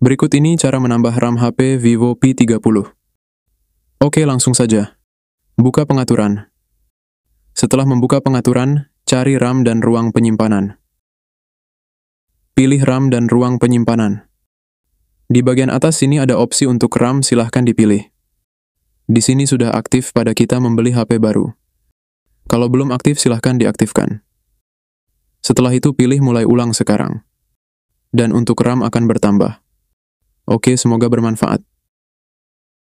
Berikut ini cara menambah RAM HP Vivo P30. Oke, langsung saja. Buka pengaturan. Setelah membuka pengaturan, cari RAM dan ruang penyimpanan. Pilih RAM dan ruang penyimpanan. Di bagian atas sini ada opsi untuk RAM, silahkan dipilih. Di sini sudah aktif pada kita membeli HP baru. Kalau belum aktif, silahkan diaktifkan. Setelah itu pilih mulai ulang sekarang. Dan untuk RAM akan bertambah. Oke, semoga bermanfaat.